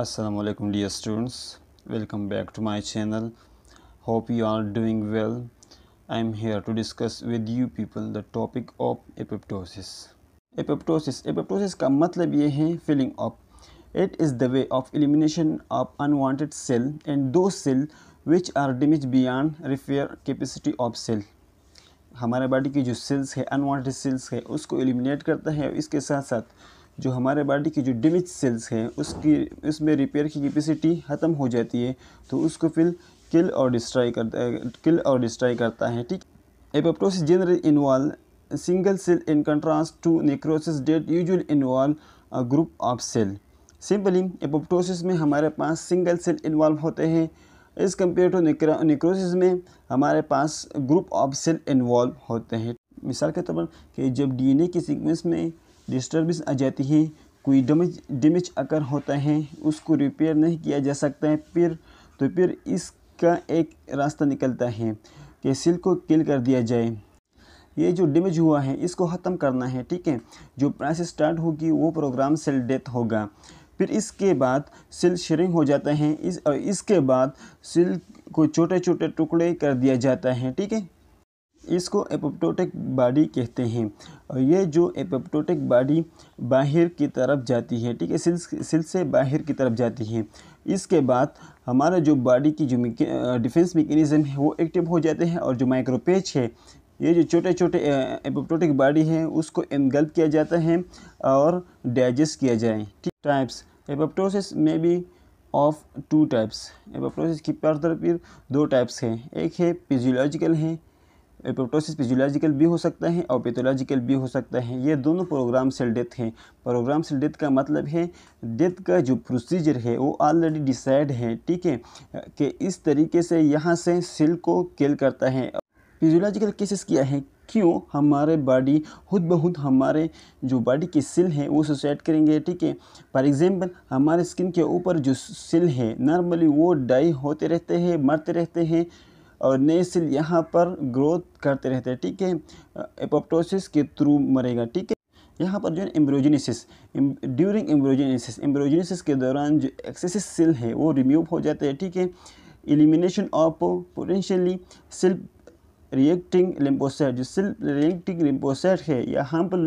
Assalamualaikum dear students welcome back to my channel hope you are doing well I am here to discuss with you people the topic of apoptosis apoptosis apoptosis का मतलब ये है filling up it is the way of elimination of unwanted cell and those cell which are damaged beyond repair capacity of cell हमारे body की जो sales है unwanted sales है उसको एलिमिनेट करता है इसके साथ साथ जो हमारे बॉडी की जो डेमेज सेल्स हैं उसकी उसमें रिपेयर की कैपेसिटी ख़त्म हो जाती है तो उसको फिर किल और डिस्ट्रॉय करता है किल और डिस्ट्रॉय करता है ठीक apoptosis general involve single cell in contrast to necrosis that usual involve a group of cell simply apoptosis में हमारे पास सिंगल सेल इन्वॉल्व होते हैं एज़ कम्पेयर टू नेक्रोसिस में हमारे पास ग्रुप ऑफ सेल इन्वॉल्व होते हैं मिसाल के तौर पर कि जब डीएनए की सीक्वेंस में डिस्टर्बेंस आ जाती है कोई डैमेज डैमेज अगर होता है उसको रिपेयर नहीं किया जा सकता है फिर तो फिर इसका एक रास्ता निकलता है कि सिल को किल कर दिया जाए ये जो डैमेज हुआ है इसको ख़त्म करना है ठीक है जो प्रोसेस स्टार्ट होगी वो प्रोग्राम सेल डेथ होगा फिर इसके बाद सिल श्रिंक हो जाता है इस और इसके बाद सिल को छोटे छोटे टुकड़े कर दिया जाता है ठीक है इसको एपोप्टोटिक बॉडी कहते हैं और ये जो एपोप्टोटिक बॉडी बाहर की तरफ जाती है ठीक है सिल सिल से बाहर की तरफ जाती है इसके बाद हमारा जो बॉडी की जो डिफेंस मेकेनिज़म है वो एक्टिव हो जाते हैं और जो माइक्रोपेज है ये जो छोटे छोटे एपोप्टोटिक बॉडी है उसको एनगल्प किया जाता है और डाइजेस्ट किया जाए ठीक टाइप्स एपोप्टोसिस में भी ऑफ टू टाइप्स एपोप्टोसिस की पर दो टाइप्स हैं एक है फिजियोलॉजिकल है एपोप्टोसिस फिजियोलॉजिकल भी हो सकता है और पैथोलॉजिकल भी हो सकता है ये दोनों प्रोग्राम सेल डेथ हैं प्रोग्राम सेल डेथ का मतलब है डेथ का जो प्रोसीजर है वो ऑलरेडी डिसाइड है ठीक है कि इस तरीके से यहाँ से सेल को किल करता है फिजियोलॉजिकल केसेस किया है क्यों हमारे बॉडी खुद ब खुद हमारे जो बॉडी के सेल हैं वो सुसाइड करेंगे ठीक है फॉर एग्जांपल हमारे स्किन के ऊपर जो सेल है नॉर्मली वो डाई होते रहते हैं मरते रहते हैं और नए सेल यहाँ पर ग्रोथ करते रहते हैं ठीक है एपोप्टोसिस के थ्रू मरेगा ठीक है यहाँ पर जो है एम्ब्रोजिनेसिस ड्यूरिंग एम्ब्रोजिनेसिस एम्ब्रोजिनेसिस के दौरान जो एक्सेसिस सेल है वो रिमूव हो जाते हैं ठीक है elimination of potentially cell reacting lymphocyte जो सेल रिएक्टिंग लिम्पोसाइट है या हार्मफुल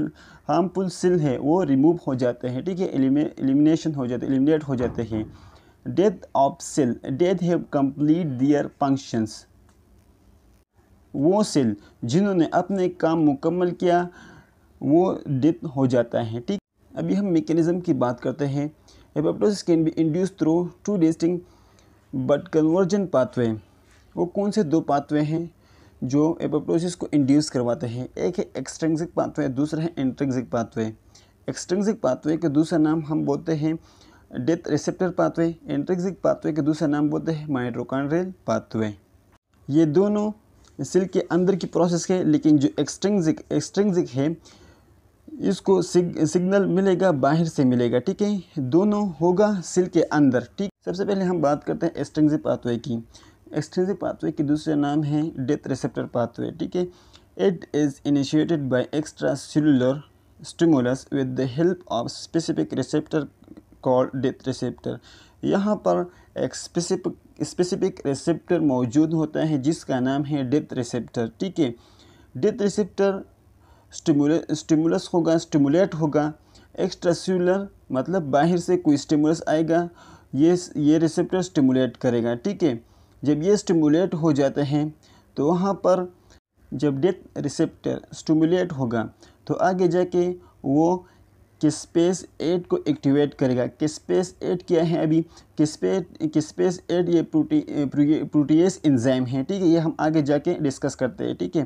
हार्मफुल सेल है वो रिमूव हो जाते हैं ठीक है एलिमिनेशन हो जाते एलिमिनेट हो जाते हैं death of cell death have complete their functions वो सेल जिन्होंने अपने काम मुकम्मल किया वो डेथ हो जाता है ठीक अभी हम मेकेनिज़म की बात करते हैं apoptosis can be induce through two distinct but convergent pathway वो कौन से दो पाथवे हैं जो एपोप्टोसिस को इंड्यूस करवाते हैं एक है एक्सट्रेंसिक पाथवे दूसरा है इंट्रेंसिक पाथवे एक्सट्रेंसिक पाथवे का दूसरा नाम हम बोलते हैं death receptor pathway intrinsic pathway का दूसरा नाम बोलते हैं माइट्रोकान्ड्रियल पाथवे ये दोनों सिल्क के अंदर की प्रोसेस है लेकिन जो एक्सट्रेंजिक एक्सट्रेंजिक है इसको सिग, सिग्नल मिलेगा बाहर से मिलेगा ठीक है दोनों होगा सिल्क के अंदर ठीक सबसे पहले हम बात करते हैं एक्सट्रेंजिक पाथवे की एक्सट्रेंजिक पाथवे की दूसरा नाम है डेथ रिसेप्टर पाथवे ठीक है it is initiated by extracellular stimulus with the help of specific receptor called death receptor यहाँ पर एक स्पेसिफिक स्पेसिफिक रिसेप्टर मौजूद होता है जिसका नाम है डेथ रिसेप्टर ठीक है डेथ रिसेप्टर स्टिमुलस होगा स्टिमुलेट होगा एक्स्ट्रास्यूलर मतलब बाहर से कोई स्टिमुलस आएगा ये ये रिसेप्टर स्टिमुलेट करेगा ठीक है जब ये स्टिमुलेट हो जाते हैं तो वहाँ पर जब डेथ रिसेप्टर स्टिमुलेट होगा तो आगे जाके वो कि स्पेस एट को एक्टिवेट करेगा कि स्पेस एट क्या है अभी कि स्पेस कि स्पेस एट ये प्रोटी प्रोटीस इंजाइम है ठीक है ये हम आगे जाके डिस्कस करते हैं ठीक है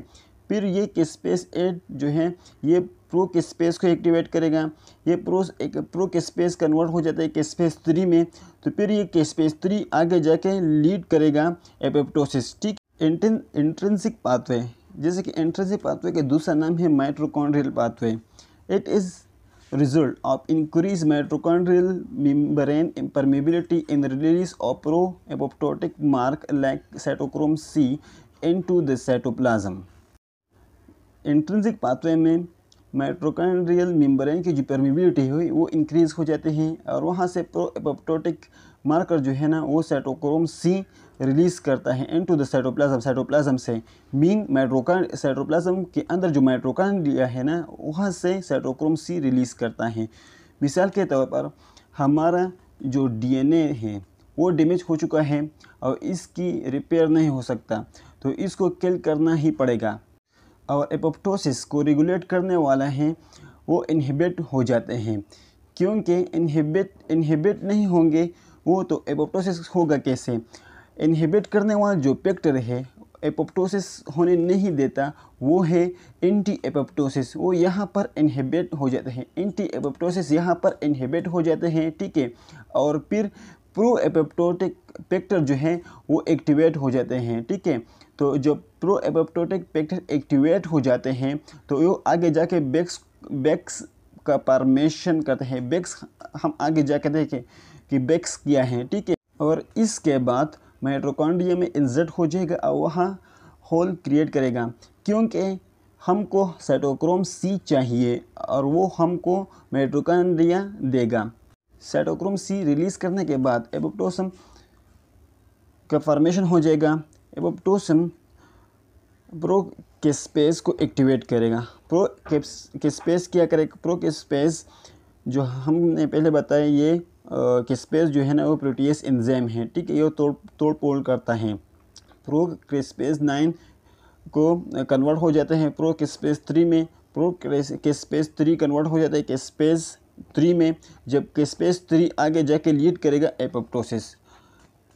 फिर ये कि स्पेस एट जो है ये प्रो के स्पेस को एक्टिवेट करेगा ये प्रो एक प्रो के स्पेस कन्वर्ट हो जाता है कि स्पेस थ्री में तो फिर ये के स्पेस थ्री आगे जाके लीड करेगा एपेप्टोसिस ठीक इंट्रेंसिक पाथवे जैसे कि इंट्रेंसिक पाथवे का दूसरा नाम है mitochondrial pathway it is result of increased mitochondrial membrane permeability the release of pro-apoptotic mark like cytochrome C into the cytoplasm. intrinsic pathway mein mitochondrial membrane की जो permeability हुई वो इंक्रीज़ हो जाते हैं और वहाँ से प्रो एपोप्टोटिक मार्कर जो है ना वो साइटोक्रोम सी रिलीज़ करता है इनटू द साइटोप्लाज्म साइटोप्लाज्म से मीन मेट्रोकान साइटोप्लाज्म के अंदर जो लिया है ना वहाँ से साइटोक्रोम सी रिलीज़ करता है मिसाल के तौर पर हमारा जो डीएनए है वो डैमेज हो चुका है और इसकी रिपेयर नहीं हो सकता तो इसको किल करना ही पड़ेगा और एपोप्टोसिस को रेगुलेट करने वाला है वो इनहिबिट हो जाते हैं क्योंकि इनहिबिट इनहिबिट नहीं होंगे वो तो एपोप्टोसिस होगा कैसे इनहिबिट करने वाला जो पेक्टर है एपोप्टोसिस होने नहीं देता वो है एंटी एपोप्टोसिस वो यहाँ पर इनहिबिट हो जाते हैं एंटी एपोप्टोसिस यहाँ पर इनहिबिट हो जाते हैं ठीक है और फिर प्रो एपोप्टोटिक पेक्टर जो है वो एक्टिवेट हो जाते हैं ठीक है तो जो प्रो एपोप्टोटिक पेक्टर एक्टिवेट हो जाते हैं तो वो आगे जाके बैक्स बैक्स का पारमेशन करते हैं बैक्स हम आगे जा कर देखें कि बैक्स किया है ठीक है और इसके बाद माइट्रोकॉन्ड्रिया में इंजर्ट हो जाएगा और वहाँ होल क्रिएट करेगा क्योंकि हमको साइटोक्रोम सी चाहिए और वो हमको माइट्रोकॉन्ड्रिया देगा साइटोक्रोम सी रिलीज़ करने के बाद एबोप्टोसम का फॉर्मेशन हो जाएगा एबोप्टोसम प्रो के स्पेस को एक्टिवेट करेगा प्रो के, के स्पेस क्या करेगा प्रो के स्पेस जो हमने पहले बताया ये क्रिस्पेस जो है ना वो प्रोटीस एंजाइम है ठीक है ये तोड़ तोड़ पोड़ करता है प्रो क्रिस्पेस नाइन को कन्वर्ट हो जाता है प्रो क्रिस्पेस थ्री में प्रो क्रिस्पेस थ्री कन्वर्ट हो जाता है क्रिस्पेस थ्री में जब क्रिस्पेस थ्री आगे जाके लीड करेगा एपोप्टोसिस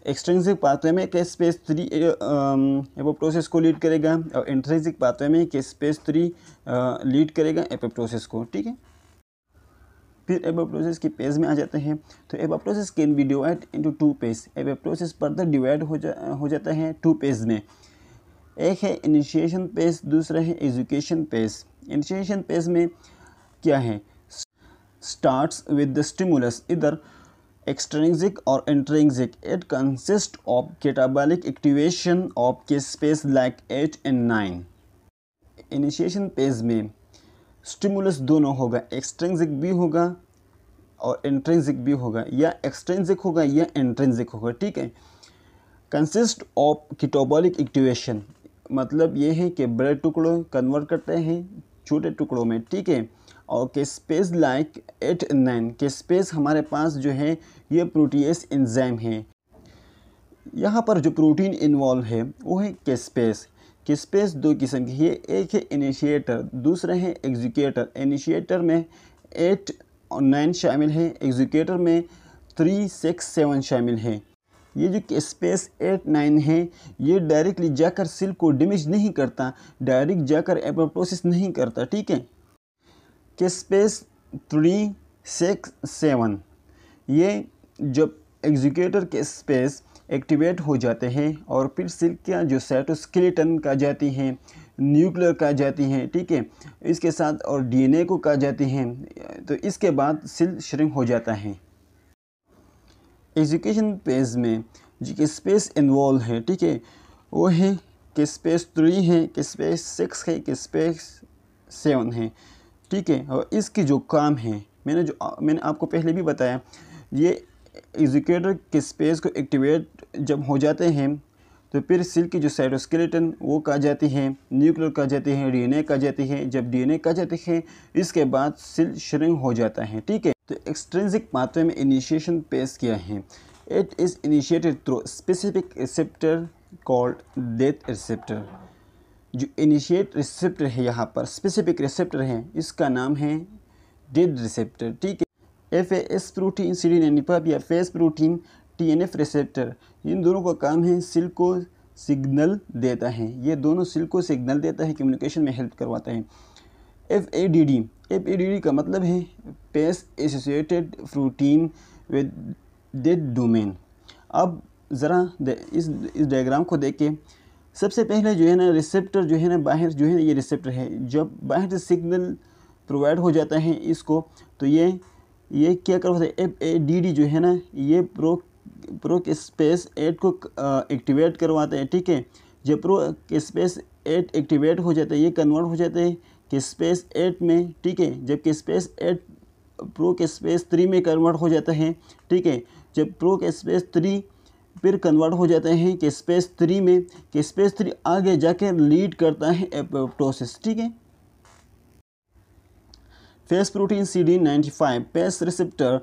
एक्सट्रेंसिक पाथवे में के स्पेस थ्री एपोप्टोसिस को लीड करेगा और इंट्रेंसिक पाथवे में के स्पेस थ्री लीड करेगा एपोप्टोसिस को ठीक है फिर एबोप्टोसिस के पेज में आ जाते हैं तो apoptosis can be divide into two phase apoptosis further divide हो जा हो जाता है टू पेज में एक है इनिशिएशन पेज दूसरा है एजुकेशन पेज इनिशिएशन पेज में क्या है स्टार्ट्स विद द स्टिमुलस इधर एक्सट्रेंजिक और intrinsic it consist of catabolic activation of caspase like eight and nine initiation phase में स्टिमुलस दोनों होगा एक्सट्रेंसिक भी होगा और इंट्रेंसिक भी होगा या एक्सट्रेंसिक होगा या इंट्रेंसिक होगा ठीक है कंसिस्ट ऑफ किटोबॉलिक एक्टिवेशन मतलब ये है कि बड़े टुकड़ों कन्वर्ट करते हैं छोटे टुकड़ों में ठीक है और caspase like eight nine caspase हमारे पास जो है ये प्रोटीएस एंजाइम है यहाँ पर जो प्रोटीन इन्वॉल्व है वो है के स्पेस कि स्पेस दो किस्म की है एक है इनिशिएटर दूसरा है एग्जीक्यूटर इनिशिएटर में एट और नाइन शामिल है एग्जीक्यूटर में थ्री सिक्स सेवन शामिल है ये जो स्पेस एट नाइन है ये डायरेक्टली जाकर सिल को डैमेज नहीं करता डायरेक्ट जाकर एपोप्टोसिस नहीं करता ठीक है कि स्पेस थ्री सिक्स सेवन ये जब एग्जीक्यूटर के स्पेस एक्टिवेट हो जाते हैं और फिर सिल्क का जो साइटोस्केलेटन कहा जाती हैं न्यूक्लियर कहा जाती हैं ठीक है इसके साथ और डीएनए को कहा जाती हैं तो इसके बाद सिल्क श्रिंक हो जाता है एजुकेशन पेज में जो स्पेस इन्वॉल्व है ठीक है वो है कि स्पेस थ्री है कि स्पेस सिक्स है कि स्पेस सेवन है ठीक है और इसकी जो काम है मैंने जो मैंने आपको पहले भी बताया ये एग्जीक्यूटर के स्पेस को एक्टिवेट जब हो जाते हैं तो फिर सिल की जो साइटोस्केलेटन वो कहा जाती है न्यूक्लियर कहा जाती है डीएनए कहा जाती है जब डीएनए कहा जाती है इसके बाद सिल श्रिंक हो जाता है ठीक है तो एक्सट्रेंसिक मात्रा में इनिशिएशन पेश किया है it is initiated through specific receptor called death receptor जो इनिशिएट रिसेप्टर है यहाँ पर स्पेसिफिक रिसेप्टर है इसका नाम है डेथ रिसेप्टर ठीक है एफ प्रोटीन सीडी एनिपा या फेस प्रोटीन टीएनएफ रिसेप्टर इन दोनों का काम है सिल को सिग्नल देता है ये दोनों सिल को सिग्नल देता है कम्युनिकेशन में हेल्प करवाता है F A D D F A D D का मतलब है Fas associated protein with death domain अब ज़रा इस इस डायग्राम को देख के सबसे पहले जो है ना रिसेप्टर जो है ना बाहर जो है ना ये रिसेप्टर है जब बाहर से सिग्नल प्रोवाइड हो जाता है इसको तो ये ये क्या करवाते डी डी जो है ना ये pro pro caspase eight को एक्टिवेट करवाते हैं ठीक है जब pro caspase eight activate हो जाता है ये कन्वर्ट हो जाते हैं कि स्पेस एट में ठीक है जबकि caspase eight pro caspase three में कन्वर्ट हो जाता है ठीक है जब प्रो के स्पेस थ्री फिर कन्वर्ट हो जाते हैं कि स्पेस थ्री में कि स्पेस थ्री आगे जाकर लीड करता है एपोप्टोसिस ठीक है Fas protein C D ninety five Fas receptor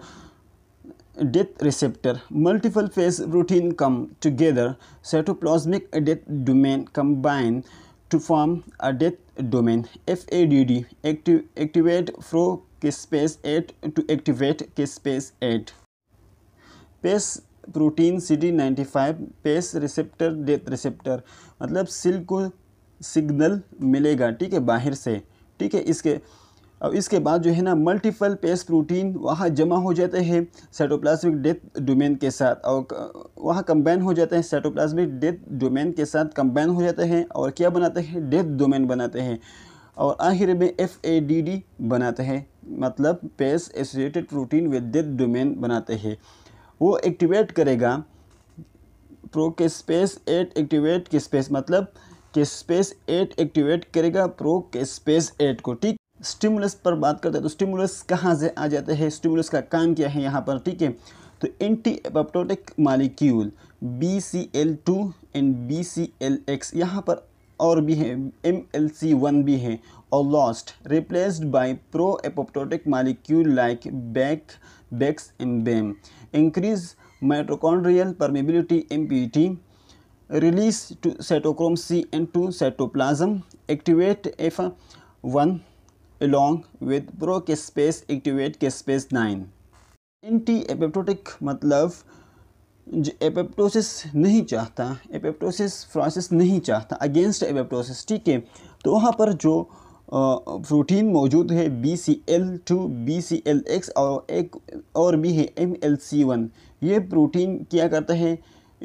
death receptor multiple Fas protein come together cytoplasmic death domain combine to form a death domain F A D D activate pro caspase eight to activate caspase eight Fas protein C D Fas receptor death receptor मतलब सिल्क को signal मिलेगा ठीक है बाहर से ठीक है इसके और इसके बाद जो है ना मल्टीपल पेस प्रोटीन वहाँ जमा हो जाते हैं साइटोप्लाज्मिक डेथ डोमेन के साथ और वहाँ कंबाइन हो जाते हैं साइटोप्लाज्मिक डेथ डोमेन के साथ कंबाइन हो जाते हैं और क्या बनाते हैं डेथ डोमेन बनाते हैं और आखिर में एफ ए डी डी बनाते हैं मतलब Fas associated protein with death domain बनाते हैं वो एक्टिवेट करेगा pro caspase eight activate caspase मतलब के स्पेस एट एक्टिवेट करेगा प्रो के स्पेस एट को ठीक स्टिमुलस पर बात करते हैं तो स्टिमुलस कहाँ से आ जाते हैं स्टिमुलस का काम क्या है यहाँ पर ठीक है तो anti apoptotic molecule B C L two and B C L X यहाँ पर और भी है एम एल सी वन भी है और lost replaced by pro apoptotic molecule like bak bax and bam increase mitochondrial permeability M P T release to cytochrome C and to cytoplasm activate F one along with procaspase activate caspase nine anti apoptotic मतलब जो apoptosis नहीं चाहता apoptosis Francis नहीं चाहता against apoptosis ठीक है तो वहाँ पर जो प्रोटीन मौजूद है B C L two B C L X और एक और भी है एम एल सी वन ये प्रोटीन क्या करता है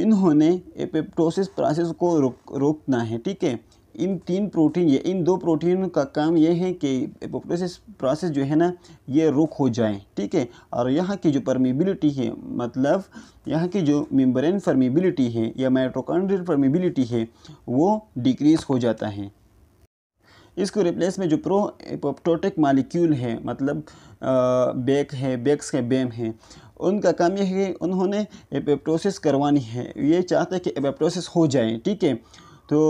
इन्होंने एपेप्टोसिस प्रोसेस को रोक रोकना है ठीक है इन तीन प्रोटीन ये इन दो प्रोटीन का काम ये है कि एपोप्टोसिस प्रोसेस जो है ना ये रुक हो जाए ठीक है और यहाँ की जो परमीबिलिटी है मतलब यहाँ की जो मेम्ब्रेन परमीबिलिटी है या माइट्रोकॉन्ड्रियल परमीबिलिटी है वो डिक्रीज़ हो जाता है इसको रिप्लेस में जो प्रो एपोप्टोटिक मालिक्यूल है मतलब बेक है बेक्स के बेम है उनका काम यह है कि उन्होंने एपेप्टोसिस करवानी है ये चाहते हैं कि एपेप्टोसिस हो जाए ठीक है तो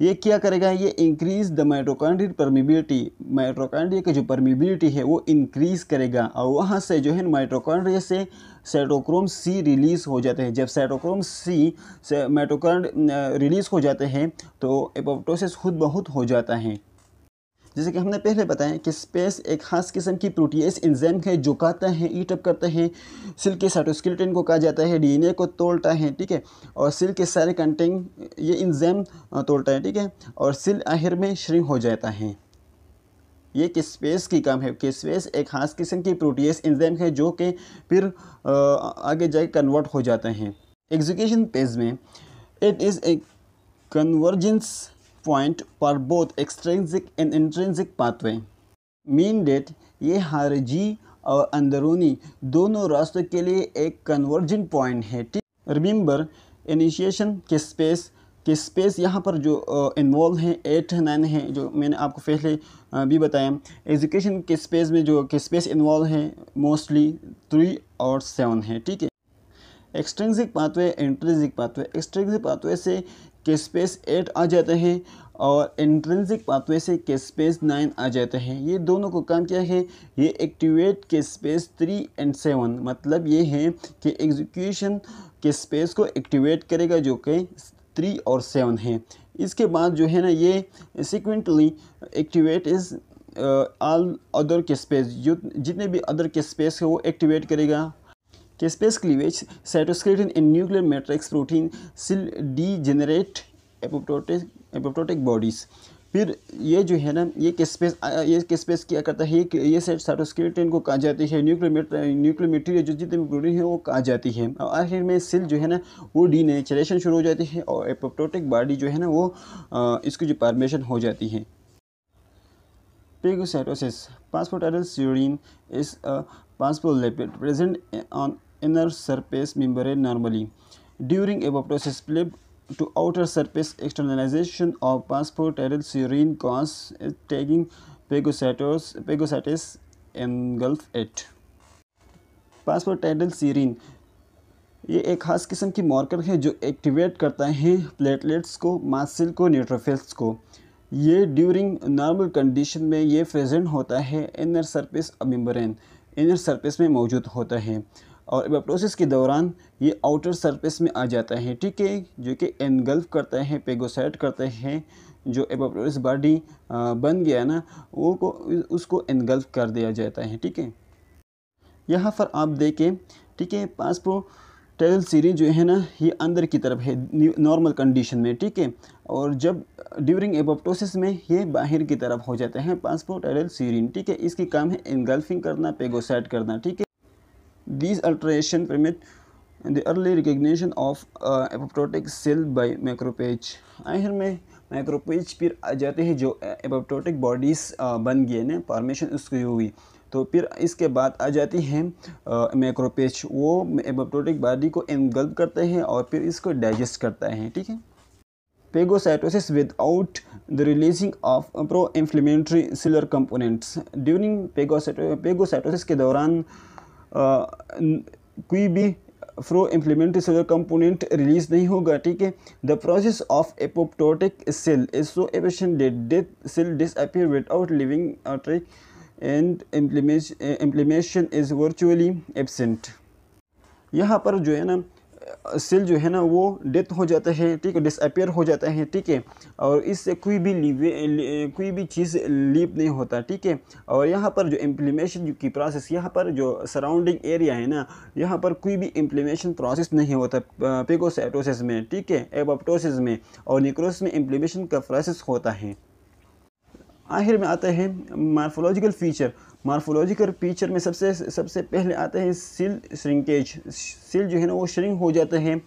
ये क्या करेगा ये increase the mitochondrial permeability mitochondria की जो परमिबिलिटी है वो इंक्रीज़ करेगा और वहाँ से जो है माइट्रोकॉन्ड्रिया से साइटोक्रोम सी रिलीज़ हो जाते हैं जब साइटोक्रोम सी से माइट्रोकांड रिलीज़ हो जाते हैं तो एपोप्टोसिस खुद बहुत हो जाता है जैसे कि हमने पहले बताया कि स्पेस एक खास किस्म की प्रोटीएस इंजैम है जो काता है ईटअप करता है सिल के साइटोस्केलेटन को कहा जाता है डीएनए को तोड़ता है ठीक है और सिल के सारे कंटेंट ये इंजैम तोड़ता है ठीक है और सिल आहिर में श्रिंक हो जाता है ये कि स्पेस की काम है कि स्पेस एक खास किस्म की प्रोटीएस इंजैम है जो कि फिर आगे जाके कन्वर्ट हो जाते हैं एग्जीक्यूशन पेज में it is a convergence point for both extrinsic and intrinsic pathway mean that ये हारजी और अंदरूनी दोनों रास्तों के लिए एक कन्वर्जिंग पॉइंट है ठीक remember initiation caspase caspase यहाँ पर जो इन्वॉल्व हैं एट नाइन है जो मैंने आपको पहले भी बताया एजुकेशन के स्पेस में जो के स्पेस इन्वॉल्व है मोस्टली थ्री और सेवन है ठीक है extrinsic pathway intrinsic pathway extrinsic pathway से केस्पेस एट आ जाते हैं और इंट्रेंसिक पाथवे से केस्पेस नाइन आ जाते हैं ये दोनों को काम क्या है ये activate caspase three and seven मतलब ये है कि एग्जीक्यूशन के स्पेस को एक्टिवेट करेगा जो कि थ्री और सेवन है इसके बाद जो है ना ये sequentially activate is all other caspase जो जितने भी अदर के स्पेस है वो एक्टिवेट करेगा space cleavage cytoskeleton and nuclear matrix protein सिल डी जेनरेट एपोप्टोटिक बॉडीज फिर ये जो है ना ये किस्पेस ये किस्पेस क्या करता है ये ये सेट साटोस्केलेटन को कहा जाती है न्यूक्लियोमेटर न्यूक्लियर मेटीरियल जो जितने प्रोटीन है वो कहा जाती है और आखिर में सिल जो है ना वो डी नेचरेशन शुरू हो जाती है और एपोप्टोटिक बॉडी जो है ना वो इसकी जो पार्मेशन हो जाती है phagocytosis phosphatidyl serine is phospholipid present on inner surface membrane normally. During apoptosis flip to outer surface externalization of phosphatidyl serine cause tagging phagocytes, phagocytes engulf it. Phosphatidyl serine ये एक खास किस्म की marker है जो activate करता है platelets को मासिल को न्यूट्रोफिल्स को ये ड्यूरिंग नॉर्मल कंडीशन में ये प्रेजेंट होता है inner surface membrane inner surface में मौजूद होता है और एबाप्टोसिस के दौरान ये आउटर सरफेस में आ जाता है ठीक है जो कि एनगल्फ करते हैं पेगोसाइट करते हैं जो एबाप्टोसिस बॉडी बन गया ना वो को उसको एनगल्फ कर दिया जाता है ठीक है यहाँ पर आप देखें ठीक है पासपो टेल सीरीज जो है ना ये अंदर की तरफ है नॉर्मल कंडीशन में ठीक है और जब ड्यूरिंग एपोप्टोसिस में ये बाहर की तरफ हो जाते हैं पासपोर्टेरल सीरीन ठीक है इसकी काम है एनगल्फिंग करना पेगोसाइट करना ठीक है these alteration permit the early recognition of uh, apoptotic cell by आखिर में माइक्रोपेज फिर आ जाते हैं जो एपोप्टोटिक uh, बॉडीज uh, बन गए ना फॉर्मेशन उसकी हुई तो फिर इसके बाद आ जाती है माइक्रोपेज uh, वो एपोप्टोटिक बॉडी को एनगल्प करते हैं और फिर इसको डाइजेस्ट करता है ठीक है phagocytosis without the releasing of pro inflammatory cellular components during phagocyto phagocytosis के दौरान कोई भी फ्रो इम्प्लीमेंटेसलर कंपोनेंट रिलीज नहीं होगा ठीक है the process of apoptotic cell is so efficient that death cell disappear without leaving trace and inflammation is virtually absent यहाँ पर जो है ना सेल जो है ना वो डेथ हो जाता है ठीक है डिसअपेयर हो जाता है ठीक है और इससे कोई भी कोई भी चीज़ लीप नहीं होता ठीक है और यहाँ पर जो इम्प्लीमेशन की प्रोसेस यहाँ पर जो सराउंडिंग एरिया है ना यहाँ पर कोई भी इम्प्लीमेशन प्रोसेस नहीं होता पेगोसाइटोसिस में ठीक है एबोप्टोसिस में और निक्रोस में इम्प्लीमेशन का प्रोसेस होता है आखिर में आता है मार्फोलॉजिकल फीचर मार्फोलॉजिकल फीचर में सबसे सबसे पहले आते हैं सिल श्रिंकेज सिल जो है ना वो श्रिंक हो जाते हैं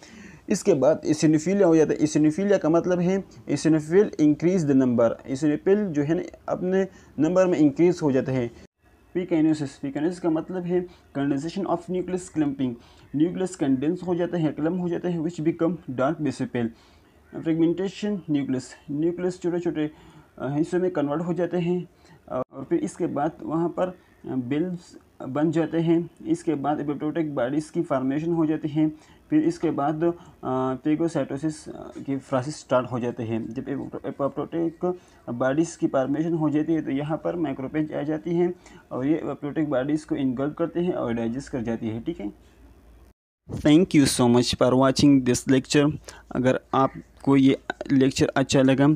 इसके बाद इसनफीलिया हो जाता है इसनफीलिया का मतलब है eosinophil increase the number eosinophil जो है ना अपने नंबर में इंक्रीज हो जाते हैं पीकाइनोसिस पीकाइनोसिस का मतलब है condensation of nucleus clumping nucleus condense हो जाते हैं क्लम हो जाते हैं which become dark basophil fragmentation nucleus nucleus छोटे छोटे हिस्सों में कन्वर्ट हो जाते हैं और फिर इसके बाद वहाँ पर बिल्ब्स बन जाते हैं इसके बाद एपिप्टोटिक बॉडीज़ की फार्मेशन हो जाती है फिर इसके बाद पेगोसाइटोसिस की फ्रासिस स्टार्ट हो जाते हैं जब एपोप्टोटिक बॉडीज़ की फार्मेशन हो जाती है तो यहाँ पर माइक्रोपेज आ जाती है और ये एपोप्टोटिक बॉडीज़ को इनगल्ट करते हैं और डाइजेस्ट कर जाती है ठीक है thank you so much for watching this lecture अगर आपको ये लेक्चर अच्छा लगा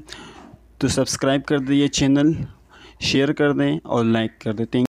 तो सब्सक्राइब कर दिए चैनल शेयर कर दें और लाइक कर दें थैंक